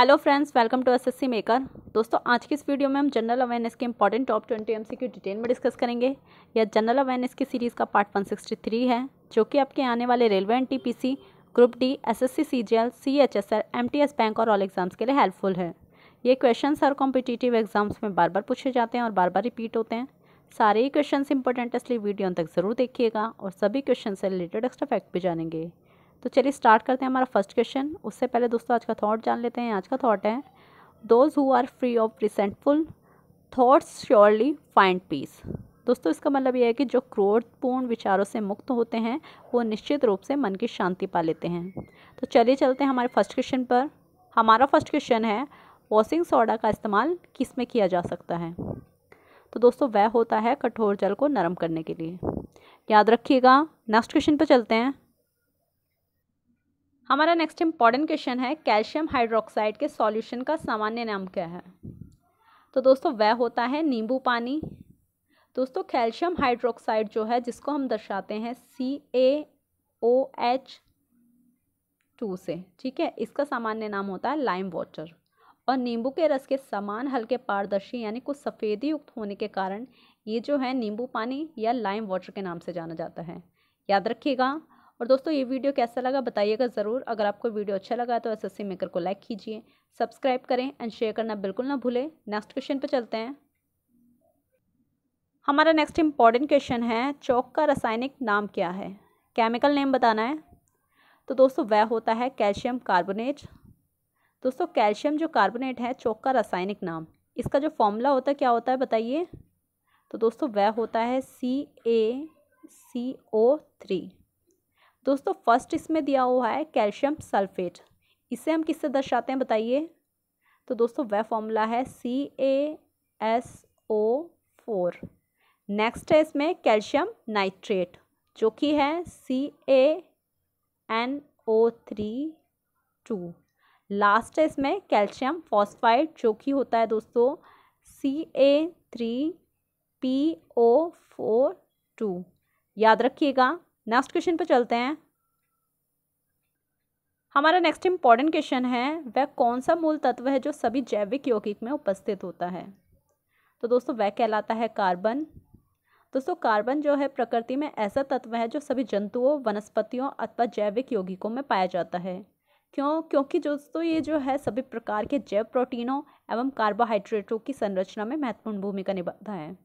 hello friends welcome to SSC Maker दोस्तों आज की इस वीडियो में हम जनरल अवेयरनेस के important top twenty MCQ detail में डिस्कस करेंगे यह जनरल अवेयरनेस की सीरीज़ का पार्ट 163 है जो कि आपके आने वाले railway N TPC group D SSC CGL CHSL MTS bank और ऑल एग्जाम्स के लिए हेल्पफुल है ये क्वेश्चन हर कॉम्पिटिटिव एग्जाम्स में बार बार पूछे जाते हैं और बार बार रिपीट होते हैं सारे ही क्वेश्चन इंपॉर्टेंट इसलिए वीडियो तक ज़रूर देखिएगा और सभी क्वेश्चन से रिलेटेड एक्स्ट्रा फैक्ट भी जानेंगे तो चलिए स्टार्ट करते हैं हमारा फर्स्ट क्वेश्चन उससे पहले दोस्तों आज का थॉट जान लेते हैं आज का थॉट है those who are free of resentful thoughts surely find peace दोस्तों इसका मतलब यह है कि जो क्रोधपूर्ण विचारों से मुक्त होते हैं वो निश्चित रूप से मन की शांति पा लेते हैं तो चलिए चलते हैं हमारे फर्स्ट क्वेश्चन पर हमारा फर्स्ट क्वेश्चन है वॉशिंग सोडा का इस्तेमाल किस में किया जा सकता है तो दोस्तों वह होता है कठोर जल को नरम करने के लिए याद रखिएगा नेक्स्ट क्वेश्चन पर चलते हैं हमारा नेक्स्ट इम्पॉर्टेंट क्वेश्चन है कैल्शियम हाइड्रोक्साइड के सॉल्यूशन का सामान्य नाम क्या है तो दोस्तों वह होता है नींबू पानी दोस्तों कैल्शियम हाइड्रोक्साइड जो है जिसको हम दर्शाते हैं सी ए ओ एच टू से ठीक है इसका सामान्य नाम होता है लाइम वाटर और नींबू के रस के समान हल्के पारदर्शी यानी कुछ सफ़ेदी युक्त होने के कारण ये जो है नींबू पानी या लाइम वाटर के नाम से जाना जाता है याद रखिएगा और दोस्तों ये वीडियो कैसा लगा बताइएगा ज़रूर अगर आपको वीडियो अच्छा लगा तो एस एस मेकर को लाइक कीजिए सब्सक्राइब करें एंड शेयर करना बिल्कुल ना भूलें नेक्स्ट क्वेश्चन पर चलते हैं हमारा नेक्स्ट इम्पॉर्टेंट क्वेश्चन है चौक का रासायनिक नाम क्या है केमिकल नेम बताना है तो दोस्तों वह होता है कैल्शियम कार्बोनेट दोस्तों कैल्शियम जो कार्बोनेट है चौक का रासायनिक नाम इसका जो फॉर्मूला होता है क्या होता है बताइए तो दोस्तों वह होता है सी ए सी ओ थ्री दोस्तों फर्स्ट इसमें दिया हुआ है कैल्शियम सल्फेट इसे हम किससे दर्शाते हैं बताइए तो दोस्तों वह फॉर्मूला है C A S O four next है इसमें कैल्शियम नाइट्रेट जो कि है C A N O three two last है इसमें कैल्शियम फॉस्फाइड जो कि होता है दोस्तों C A three P O four two याद रखिएगा नेक्स्ट क्वेश्चन पर चलते हैं हमारा नेक्स्ट इम्पॉर्टेंट क्वेश्चन है वह कौन सा मूल तत्व है जो सभी जैविक यौगिक में उपस्थित होता है तो दोस्तों वह कहलाता है कार्बन दोस्तों कार्बन जो है प्रकृति में ऐसा तत्व है जो सभी जंतुओं वनस्पतियों अथवा जैविक यौगिकों में पाया जाता है क्यों क्योंकि दोस्तों ये जो है सभी प्रकार के जैव प्रोटीनों एवं कार्बोहाइड्रेटों की संरचना में महत्वपूर्ण भूमिका निभाता है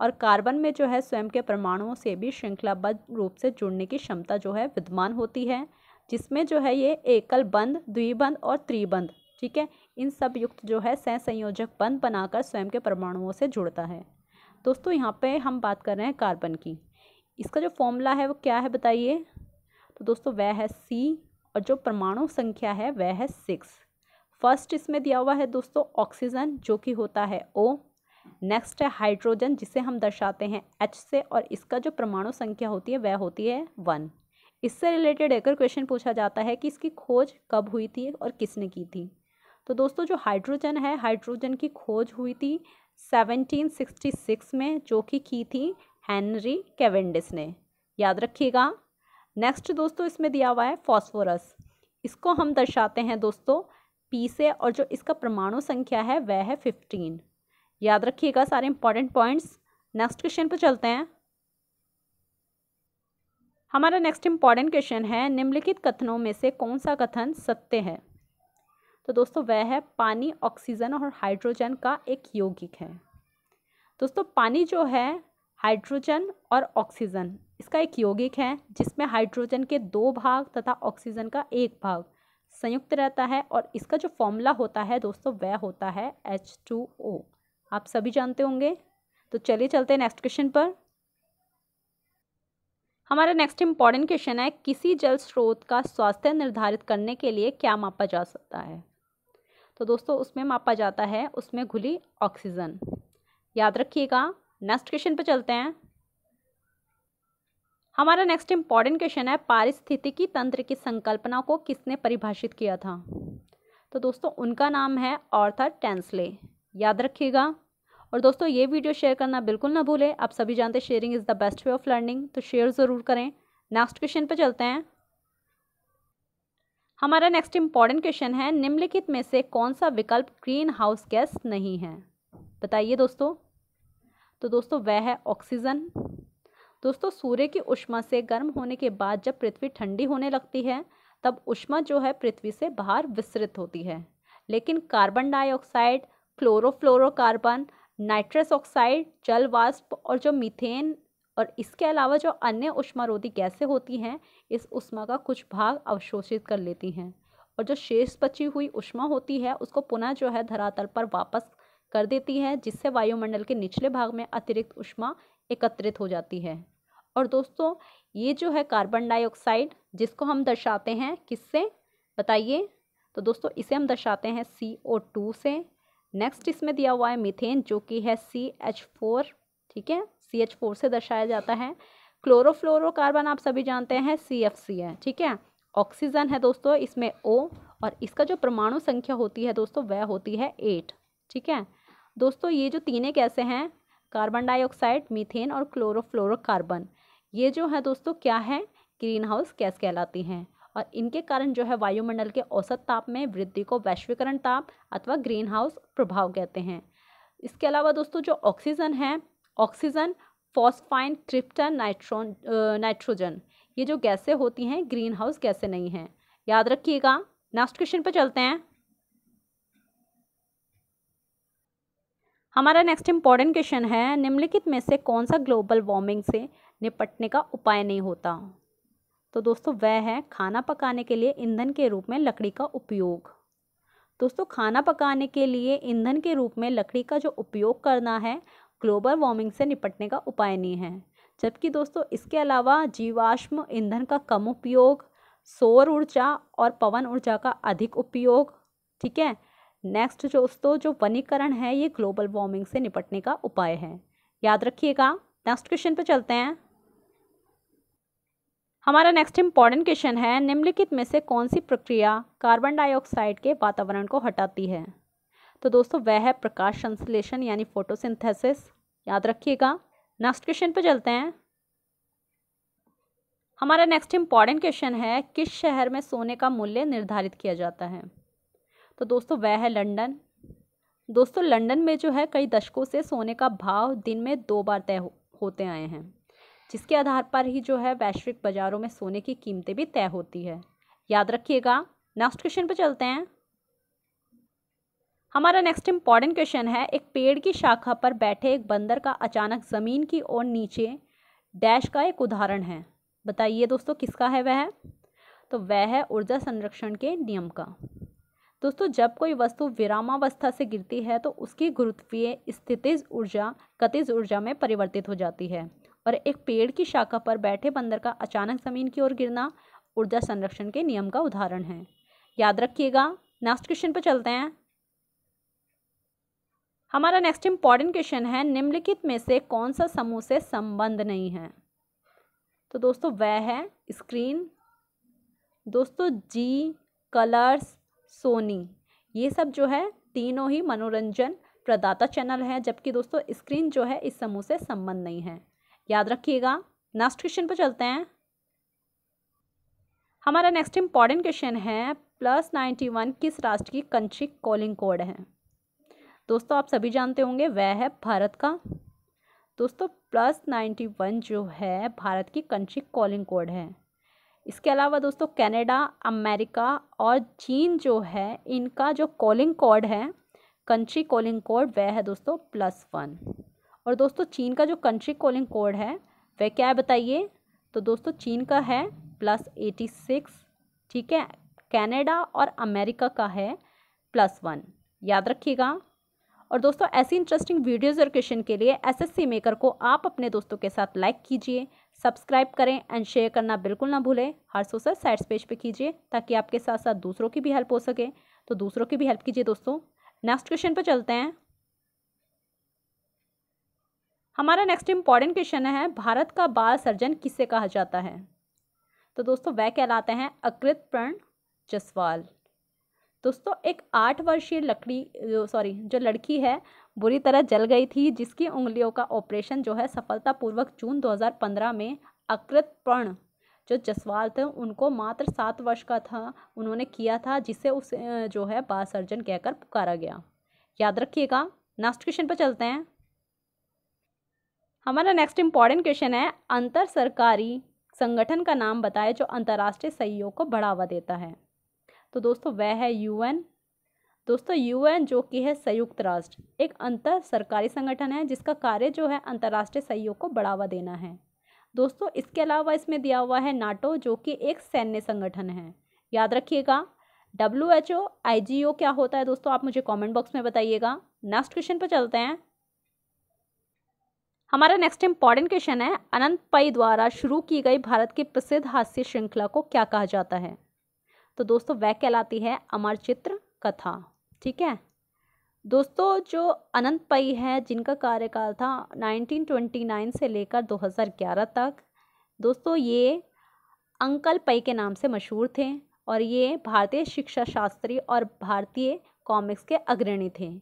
और कार्बन में जो है स्वयं के परमाणुओं से भी श्रृंखलाबद्ध रूप से जुड़ने की क्षमता जो है विद्यमान होती है जिसमें जो है ये एकल बंद द्विबंध और त्रिबंध ठीक है इन सब युक्त जो है संयोजक बंद बनाकर स्वयं के परमाणुओं से जुड़ता है दोस्तों यहाँ पे हम बात कर रहे हैं कार्बन की इसका जो फॉर्मूला है वो क्या है बताइए तो दोस्तों वह है सी और जो परमाणु संख्या है वह है सिक्स फर्स्ट इसमें दिया हुआ है दोस्तों ऑक्सीजन जो कि होता है ओ नेक्स्ट है हाइड्रोजन जिसे हम दर्शाते हैं एच से और इसका जो परमाणु संख्या होती है वह होती है वन इससे रिलेटेड एक क्वेश्चन पूछा जाता है कि इसकी खोज कब हुई थी और किसने की थी तो दोस्तों जो हाइड्रोजन है हाइड्रोजन की खोज हुई थी 1766 में जो कि की थी हेनरी कैवेंडिस ने याद रखिएगा नेक्स्ट दोस्तों इसमें दिया हुआ है फॉस्फोरस इसको हम दर्शाते हैं दोस्तों पी से और जो इसका परमाणु संख्या है वह है फिफ्टीन याद रखिएगा सारे इंपॉर्टेंट पॉइंट्स नेक्स्ट क्वेश्चन पर चलते हैं हमारा नेक्स्ट इंपॉर्टेंट क्वेश्चन है निम्नलिखित कथनों में से कौन सा कथन सत्य है तो दोस्तों वह है पानी ऑक्सीजन और हाइड्रोजन का एक यौगिक है दोस्तों पानी जो है हाइड्रोजन और ऑक्सीजन इसका एक यौगिक है जिसमें हाइड्रोजन के दो भाग तथा ऑक्सीजन का एक भाग संयुक्त रहता है और इसका जो फॉर्मूला होता है दोस्तों वह होता है एच टू ओ आप सभी जानते होंगे तो चलिए चलते हैं नेक्स्ट क्वेश्चन पर हमारा नेक्स्ट इम्पॉर्टेंट क्वेश्चन है किसी जल स्रोत का स्वास्थ्य निर्धारित करने के लिए क्या मापा जा सकता है तो दोस्तों उसमें मापा जाता है उसमें घुली ऑक्सीजन याद रखिएगा नेक्स्ट क्वेश्चन पर चलते हैं हमारा नेक्स्ट इम्पॉर्टेंट क्वेश्चन है पारिस्थितिकी तंत्र की संकल्पना को किसने परिभाषित किया था तो दोस्तों उनका नाम है ऑर्थर टेंसले याद रखिएगा और दोस्तों ये वीडियो शेयर करना बिल्कुल ना भूलें आप सभी जानते sharing is the best way of learning तो शेयर ज़रूर करें नेक्स्ट क्वेश्चन पर चलते हैं हमारा नेक्स्ट इम्पॉर्टेंट क्वेश्चन है निम्नलिखित में से कौन सा विकल्प ग्रीन हाउस गैस नहीं है बताइए दोस्तों तो दोस्तों वह है ऑक्सीजन दोस्तों सूर्य की उष्मा से गर्म होने के बाद जब पृथ्वी ठंडी होने लगती है तब उष्मा जो है पृथ्वी से बाहर विस्तृत होती है लेकिन carbon dioxide chlorofluorocarbon nitrous oxide जल वाष्प और जो मीथेन और इसके अलावा जो अन्य उष्मारोधी गैसें होती हैं इस उष्मा का कुछ भाग अवशोषित कर लेती हैं और जो शेष बची हुई उष्मा होती है उसको पुनः जो है धरातल पर वापस कर देती है जिससे वायुमंडल के निचले भाग में अतिरिक्त उष्मा एकत्रित हो जाती है और दोस्तों ये जो है कार्बन डाइऑक्साइड जिसको हम दर्शाते हैं किससे बताइए तो दोस्तों इसे हम दर्शाते हैं सी ओ टू से नेक्स्ट इसमें दिया हुआ है मिथेन जो कि है सी एच फोर ठीक है सी एच फोर से दर्शाया जाता है क्लोरोफ्लोरोकार्बन आप सभी जानते हैं सी एफ सी है ठीक है ऑक्सीजन है दोस्तों इसमें ओ और इसका जो परमाणु संख्या होती है दोस्तों वह होती है एट ठीक है दोस्तों ये जो तीनें कैसे हैं कार्बन डाइऑक्साइड मीथेन और क्लोरोफ्लोरोकार्बन ये जो है दोस्तों क्या है ग्रीन हाउस गैस कहलाती हैं और इनके कारण जो है वायुमंडल के औसत ताप में वृद्धि को वैश्वीकरण ताप अथवा ग्रीन हाउस प्रभाव कहते हैं इसके अलावा दोस्तों जो ऑक्सीजन है ऑक्सीजन फॉस्फाइन ट्रिप्टन नाइट्रोन नाइट्रोजन ये जो गैसें होती हैं ग्रीन हाउस गैसे नहीं हैं याद रखिएगा नेक्स्ट क्वेश्चन पर चलते हैं हमारा नेक्स्ट इम्पॉर्टेंट क्वेश्चन है निम्नलिखित में से कौन सा ग्लोबल वार्मिंग से निपटने का उपाय नहीं होता तो दोस्तों वह है खाना पकाने के लिए ईंधन के रूप में लकड़ी का उपयोग दोस्तों खाना पकाने के लिए ईंधन के रूप में लकड़ी का जो उपयोग करना है ग्लोबल वार्मिंग से निपटने का उपाय नहीं है जबकि दोस्तों इसके अलावा जीवाश्म ईंधन का कम उपयोग सौर ऊर्जा और पवन ऊर्जा का अधिक उपयोग ठीक है नेक्स्ट जो दोस्तों जो वनीकरण है ये ग्लोबल वार्मिंग से निपटने का उपाय है याद रखिएगा नेक्स्ट क्वेश्चन पे चलते हैं हमारा नेक्स्ट इम्पॉर्टेंट क्वेश्चन है निम्नलिखित में से कौन सी प्रक्रिया कार्बन डाइऑक्साइड के वातावरण को हटाती है तो दोस्तों वह है प्रकाश संश्लेषण यानी फोटोसिंथेसिस याद रखिएगा नेक्स्ट क्वेश्चन पर चलते हैं हमारा नेक्स्ट इम्पॉर्टेंट क्वेश्चन है किस शहर में सोने का मूल्य निर्धारित किया जाता है तो दोस्तों वह है लंडन दोस्तों लंदन में जो है कई दशकों से सोने का भाव दिन में दो बार तय होते आए हैं जिसके आधार पर ही जो है वैश्विक बाज़ारों में सोने की कीमतें भी तय होती है याद रखिएगा नेक्स्ट क्वेश्चन पर चलते हैं हमारा नेक्स्ट इम्पॉर्टेंट क्वेश्चन है एक पेड़ की शाखा पर बैठे एक बंदर का अचानक ज़मीन की ओर नीचे डैश का एक उदाहरण है बताइए दोस्तों किसका है वह तो वह है ऊर्जा संरक्षण के नियम का दोस्तों जब कोई वस्तु विरामावस्था से गिरती है तो उसकी गुरुत्वीय स्थितिज ऊर्जा गतिज ऊर्जा में परिवर्तित हो जाती है और एक पेड़ की शाखा पर बैठे बंदर का अचानक ज़मीन की ओर गिरना ऊर्जा संरक्षण के नियम का उदाहरण है याद रखिएगा नेक्स्ट क्वेश्चन पर चलते हैं हमारा नेक्स्ट इंपॉर्टेंट क्वेश्चन है निम्नलिखित में से कौन सा समूह से संबंध नहीं है तो दोस्तों वह है स्क्रीन दोस्तों जी कलर्स सोनी ये सब जो है तीनों ही मनोरंजन प्रदाता चैनल है जबकि दोस्तों स्क्रीन जो है इस समूह से संबंध नहीं है याद रखिएगा नेक्स्ट क्वेश्चन पर चलते हैं हमारा नेक्स्ट इम्पॉर्टेंट क्वेश्चन है प्लस नाइन्टी वन किस राष्ट्र की कंट्री कॉलिंग कोड है दोस्तों आप सभी जानते होंगे वह है भारत का दोस्तों प्लस नाइन्टी वन जो है भारत की कंट्री कॉलिंग कोड है इसके अलावा दोस्तों कनाडा अमेरिका और चीन जो है इनका जो कॉलिंग कोड है कंट्री कॉलिंग कोड वह है दोस्तों प्लस वन और दोस्तों चीन का जो कंट्री कॉलिंग कोड है वह क्या है बताइए तो दोस्तों चीन का है प्लस एटी सिक्स ठीक है कनाडा और अमेरिका का है प्लस वन याद रखिएगा और दोस्तों ऐसी इंटरेस्टिंग वीडियोज़ और क्वेश्चन के लिए एसएससी मेकर को आप अपने दोस्तों के साथ लाइक कीजिए सब्सक्राइब करें एंड शेयर करना बिल्कुल ना भूलें हर सोशल साइट्स पेज पे कीजिए ताकि आपके साथ साथ दूसरों की भी हेल्प हो सके तो दूसरों की भी हेल्प कीजिए दोस्तों नेक्स्ट क्वेश्चन पर चलते हैं हमारा नेक्स्ट इम्पॉर्टेंट क्वेश्चन है भारत का बाल सर्जन किसे कहा जाता है तो दोस्तों वह कहलाते हैं अकृत प्रण जसवाल दोस्तों एक आठ वर्षीय लकड़ी सॉरी जो लड़की है बुरी तरह जल गई थी जिसकी उंगलियों का ऑपरेशन जो है सफलतापूर्वक जून 2015 में अकृत प्रण जो जसवाल थे उनको मात्र सात वर्ष का था उन्होंने किया था जिसे उस जो है बाल सर्जन कहकर पुकारा गया याद रखिएगा नेक्स्ट क्वेश्चन पर चलते हैं हमारा नेक्स्ट इम्पॉर्टेंट क्वेश्चन है अंतर सरकारी संगठन का नाम बताए जो अंतर्राष्ट्रीय सहयोग को बढ़ावा देता है तो दोस्तों वह है यूएन दोस्तों यूएन जो कि है संयुक्त राष्ट्र एक अंतर सरकारी संगठन है जिसका कार्य जो है अंतर्राष्ट्रीय सहयोग को बढ़ावा देना है दोस्तों इसके अलावा इसमें दिया हुआ है नाटो जो कि एक सैन्य संगठन है याद रखिएगा डब्ल्यू एच ओ आई जी ओ क्या होता है दोस्तों आप मुझे कमेंट बॉक्स में बताइएगा नेक्स्ट क्वेश्चन पर चलते हैं हमारा नेक्स्ट इम्पॉर्टेंट क्वेश्चन है अनंत पई द्वारा शुरू की गई भारत की प्रसिद्ध हास्य श्रृंखला को क्या कहा जाता है तो दोस्तों वह कहलाती है अमर चित्र कथा ठीक है दोस्तों जो अनंत पई है जिनका कार्यकाल था 1929 से लेकर 2011 तक दोस्तों ये अंकल पई के नाम से मशहूर थे और ये भारतीय शिक्षा शास्त्री और भारतीय कॉमिक्स के अग्रणी थे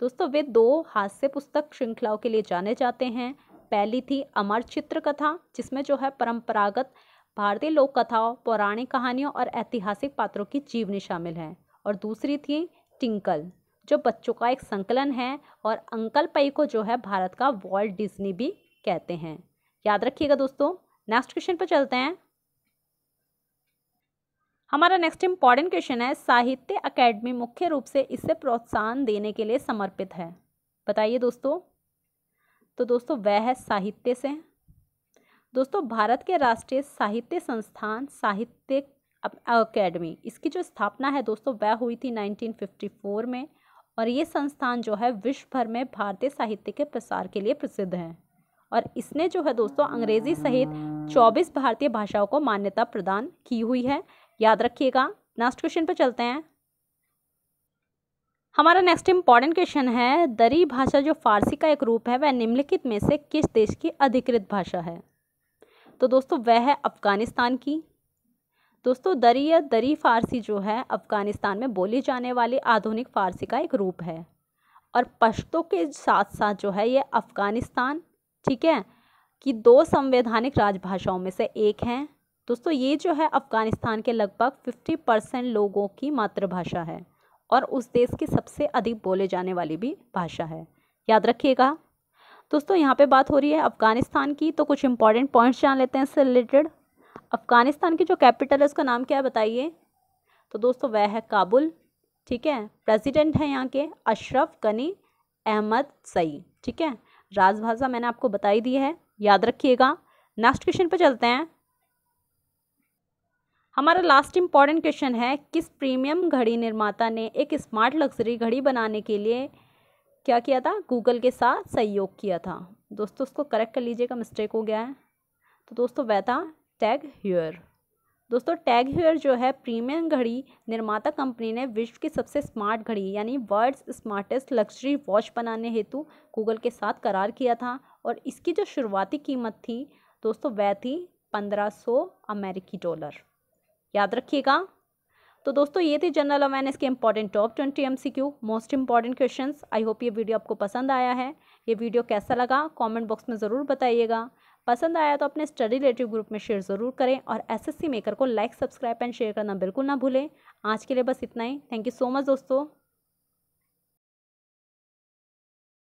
दोस्तों वे दो हास्य पुस्तक श्रृंखलाओं के लिए जाने जाते हैं पहली थी अमर चित्र कथा जिसमें जो है परंपरागत भारतीय लोक कथाओं पौराणिक कहानियों और ऐतिहासिक पात्रों की जीवनी शामिल है और दूसरी थी टिंकल जो बच्चों का एक संकलन है और अंकल पई को जो है भारत का वॉल्ट डिज्नी भी कहते हैं याद रखिएगा दोस्तों नेक्स्ट क्वेश्चन पर चलते हैं हमारा नेक्स्ट इम्पॉर्टेंट क्वेश्चन है साहित्य अकेडमी मुख्य रूप से इसे प्रोत्साहन देने के लिए समर्पित है बताइए दोस्तों तो दोस्तों वह है साहित्य से दोस्तों भारत के राष्ट्रीय साहित्य संस्थान साहित्य अकेडमी इसकी जो स्थापना है दोस्तों वह हुई थी 1954 में और ये संस्थान जो है विश्व भर में भारतीय साहित्य के प्रसार के लिए प्रसिद्ध है और इसने जो है दोस्तों अंग्रेजी सहित 24 भारतीय भाषाओं को मान्यता प्रदान की हुई है याद रखिएगा लास्ट क्वेश्चन पर चलते हैं हमारा नेक्स्ट इम्पॉर्टेंट क्वेश्चन है दरी भाषा जो फारसी का एक रूप है वह निम्नलिखित में से किस देश की अधिकृत भाषा है तो दोस्तों वह है अफ़गानिस्तान की दोस्तों दरी या दरी फारसी जो है अफ़गानिस्तान में बोली जाने वाली आधुनिक फारसी का एक रूप है और पश्तो के साथ साथ जो है ये अफ़गानिस्तान ठीक है कि दो संवैधानिक राजभाषाओं में से एक हैं दोस्तों ये जो है अफ़गानिस्तान के लगभग 50 परसेंट लोगों की मातृभाषा है और उस देश की सबसे अधिक बोले जाने वाली भी भाषा है याद रखिएगा दोस्तों यहाँ पे बात हो रही है अफ़गानिस्तान की तो कुछ इंपॉर्टेंट पॉइंट्स जान लेते हैं इससे रिलेटेड अफ़गानिस्तान की जो कैपिटल है उसका नाम क्या है बताइए तो दोस्तों वह है काबुल ठीक है प्रेसिडेंट है यहाँ के अशरफ गनी अहमद सई ठीक है राजभाषा मैंने आपको बताई दी है याद रखिएगा नेक्स्ट क्वेश्चन पर चलते हैं हमारा लास्ट इम्पॉर्टेंट क्वेश्चन है किस प्रीमियम घड़ी निर्माता ने एक स्मार्ट लग्जरी घड़ी बनाने के लिए क्या किया था गूगल के साथ सहयोग किया था दोस्तों उसको करेक्ट कर लीजिएगा मिस्टेक हो गया है तो दोस्तों वह था टैग ह्यूर दोस्तों टैग हेयर जो है प्रीमियम घड़ी निर्माता कंपनी ने विश्व की सबसे स्मार्ट घड़ी यानी वर्ल्ड स्मार्टेस्ट लग्जरी वॉच बनाने हेतु गूगल के साथ करार किया था और इसकी जो शुरुआती कीमत थी दोस्तों वह थी पंद्रह सौ अमेरिकी डॉलर याद रखिएगा तो दोस्तों ये थे जनरल अवेयरनेस के important top twenty M C Q most important question I hope ये वीडियो आपको पसंद आया है ये वीडियो कैसा लगा कॉमेंट बॉक्स में ज़रूर बताइएगा पसंद आया तो अपने स्टडी रिलेटिव ग्रुप में शेयर ज़रूर करें और एसएससी मेकर को लाइक सब्सक्राइब एंड शेयर करना बिल्कुल ना भूलें आज के लिए बस इतना ही थैंक यू सो मच दोस्तों